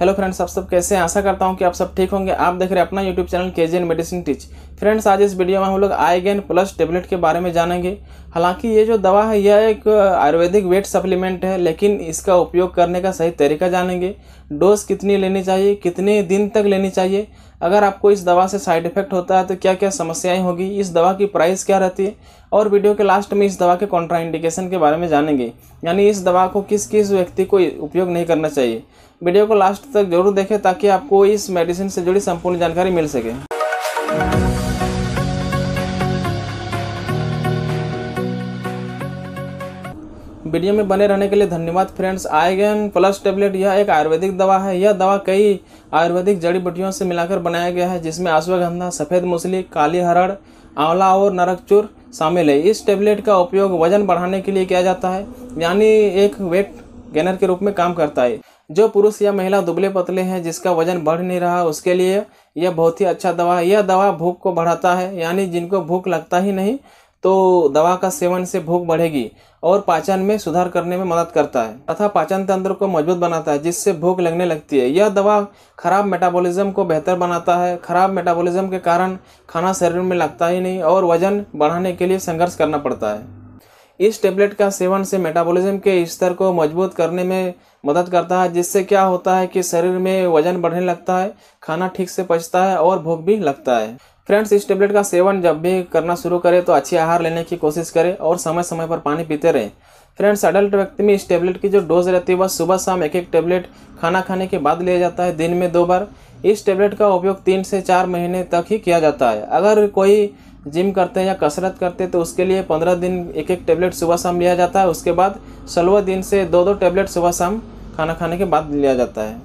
hello friends आप सब कैसे हैं आशा करता हूं कि आप सब ठीक होंगे आप देख रहे हैं अपना यूट्यूब चैनल के मेडिसिन टीच फ्रेंड्स आज इस वीडियो में हम लोग आईगेन प्लस टेबलेट के बारे में जानेंगे हालांकि ये जो दवा है यह एक आयुर्वेदिक वेट सप्लीमेंट है लेकिन इसका उपयोग करने का सही तरीका जानेंगे डोज कितनी लेनी चाहिए कितने दिन तक लेनी चाहिए अगर आपको इस दवा से साइड इफेक्ट होता है तो क्या क्या समस्याएं होगी इस दवा की प्राइस क्या रहती है और वीडियो के लास्ट में इस दवा के कॉन्ट्राइंडिकेशन के बारे में जानेंगे यानी इस दवा को किस किस व्यक्ति को उपयोग नहीं करना चाहिए वीडियो को लास्ट तक जरूर देखें ताकि आपको इस मेडिसिन से जुड़ी संपूर्ण जानकारी मिल सके वीडियो में बने रहने के लिए धन्यवाद फ्रेंड्स आयगन प्लस टेबलेट यह एक आयुर्वेदिक दवा है यह दवा कई आयुर्वेदिक जड़ी बूटियों से मिलाकर बनाया गया है जिसमें आश्वगंधा सफ़ेद मूसली काली हरड़ आंवला और नरकचूर शामिल है इस टेबलेट का उपयोग वजन बढ़ाने के लिए किया जाता है यानी एक वेट गेनर के रूप में काम करता है जो पुरुष या महिला दुबले पतले हैं जिसका वजन बढ़ नहीं रहा उसके लिए यह बहुत ही अच्छा दवा है यह दवा भूख को बढ़ाता है यानी जिनको भूख लगता ही नहीं तो दवा का सेवन से भूख बढ़ेगी और पाचन में सुधार करने में मदद करता है तथा पाचन तंत्र को मजबूत बनाता है जिससे भूख लगने लगती है यह दवा खराब मेटाबॉलिज्म को बेहतर बनाता है खराब मेटाबॉलिज्म के कारण खाना शरीर में लगता ही नहीं और वजन बढ़ाने के लिए संघर्ष करना पड़ता है इस टेबलेट का सेवन से मेटाबॉलिज्म के स्तर को मजबूत करने में मदद करता है जिससे क्या होता है कि शरीर में वजन बढ़ने लगता है खाना ठीक से पचता है और भूख भी लगता है फ्रेंड्स इस टेबलेट का सेवन जब भी करना शुरू करें तो अच्छी आहार लेने की कोशिश करें और समय समय पर पानी पीते रहें फ्रेंड्स अडल्ट व्यक्ति में इस टेबलेट की जो डोज रहती है वह सुबह शाम एक एक टेबलेट खाना खाने के बाद लिया जाता है दिन में दो बार इस टेबलेट का उपयोग तीन से चार महीने तक ही किया जाता है अगर कोई जिम करते हैं या कसरत करते हैं तो उसके लिए पंद्रह दिन एक एक टेबलेट सुबह शाम लिया जाता है उसके बाद सोलह दिन से दो दो टेबलेट सुबह शाम खाना खाने के बाद लिया जाता है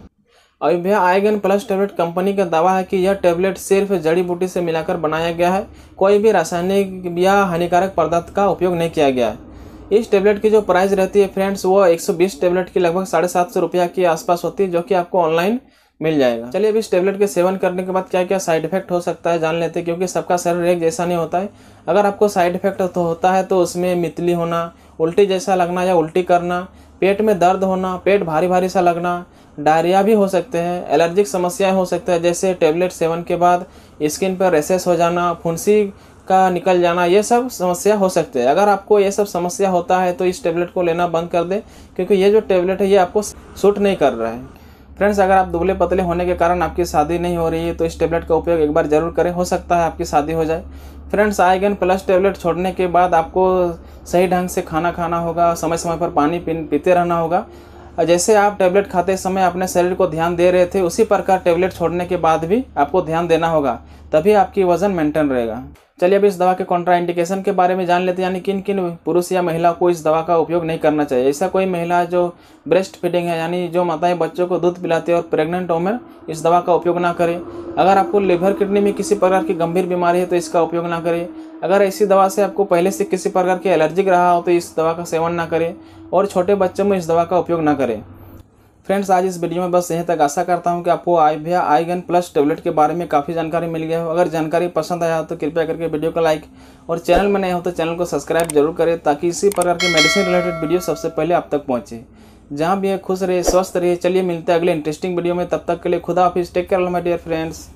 अयोभ्या आयगन प्लस टैबलेट कंपनी का दावा है कि यह टैबलेट सिर्फ जड़ी बूटी से मिलाकर बनाया गया है कोई भी रासायनिक या हानिकारक पदार्थ का उपयोग नहीं किया गया है इस टैबलेट की जो प्राइस रहती है फ्रेंड्स वो 120 टैबलेट की लगभग साढ़े सात सौ रुपया के आसपास होती है जो कि आपको ऑनलाइन मिल जाएगा चलिए अब इस टेबलेट के सेवन करने के बाद क्या क्या साइड इफेक्ट हो सकता है जान लेते हैं क्योंकि सबका शरीर एक जैसा नहीं होता है अगर आपको साइड इफेक्ट तो होता है तो उसमें मितली होना उल्टी जैसा लगना या उल्टी करना पेट में दर्द होना पेट भारी भारी सा लगना डायरिया भी हो सकते हैं एलर्जिक समस्याएं हो सकते हैं जैसे टेबलेट सेवन के बाद स्किन पर रेसेस हो जाना फुंसी का निकल जाना ये सब समस्या हो सकते हैं अगर आपको ये सब समस्या होता है तो इस टेबलेट को लेना बंद कर दें क्योंकि ये जो टेबलेट है ये आपको सूट नहीं कर रहा है फ्रेंड्स अगर आप दुबले पतले होने के कारण आपकी शादी नहीं हो रही है तो इस टेबलेट का उपयोग एक बार ज़रूर करें हो सकता है आपकी शादी हो जाए फ्रेंड्स आईगेन प्लस टेबलेट छोड़ने के बाद आपको सही ढंग से खाना खाना होगा समय समय पर पानी पीते रहना होगा जैसे आप टैबलेट खाते समय अपने शरीर को ध्यान दे रहे थे उसी प्रकार टैबलेट छोड़ने के बाद भी आपको ध्यान देना होगा तभी आपकी वज़न मेंटेन रहेगा चलिए अब इस दवा के कॉन्ट्राइंडिकेशन के बारे में जान लेते हैं यानी किन किन पुरुष या महिला को इस दवा का उपयोग नहीं करना चाहिए ऐसा कोई महिला जो ब्रेस्ट फीडिंग है यानी जो माताएं बच्चों को दूध पिलाती है और प्रेग्नेंट होमेर इस दवा का उपयोग ना करें अगर आपको लिवर किडनी में किसी प्रकार की गंभीर बीमारी है तो इसका उपयोग ना करें अगर ऐसी दवा से आपको पहले से किसी प्रकार की एलर्जिक रहा हो तो इस दवा का सेवन ना करें और छोटे बच्चों में इस दवा का उपयोग ना करें फ्रेंड्स आज इस वीडियो में बस यहीं तक आशा करता हूँ कि आपको आईविया आईगन प्लस टेबलेट के बारे में काफ़ी जानकारी मिल गया हो अगर जानकारी पसंद आया हो तो कृपया करके वीडियो को लाइक और चैनल में नए हो तो चैनल को सब्सक्राइब जरूर करें ताकि इसी प्रकार के मेडिसिन रिलेटेड वीडियो सबसे पहले आप तक पहुँचे जहाँ भी है खुश रहे स्वस्थ रहे चलिए मिलते हैं अगले इंटरेस्टिंग वीडियो में तब तक के लिए खुदा हाफिज़ take care my dear friends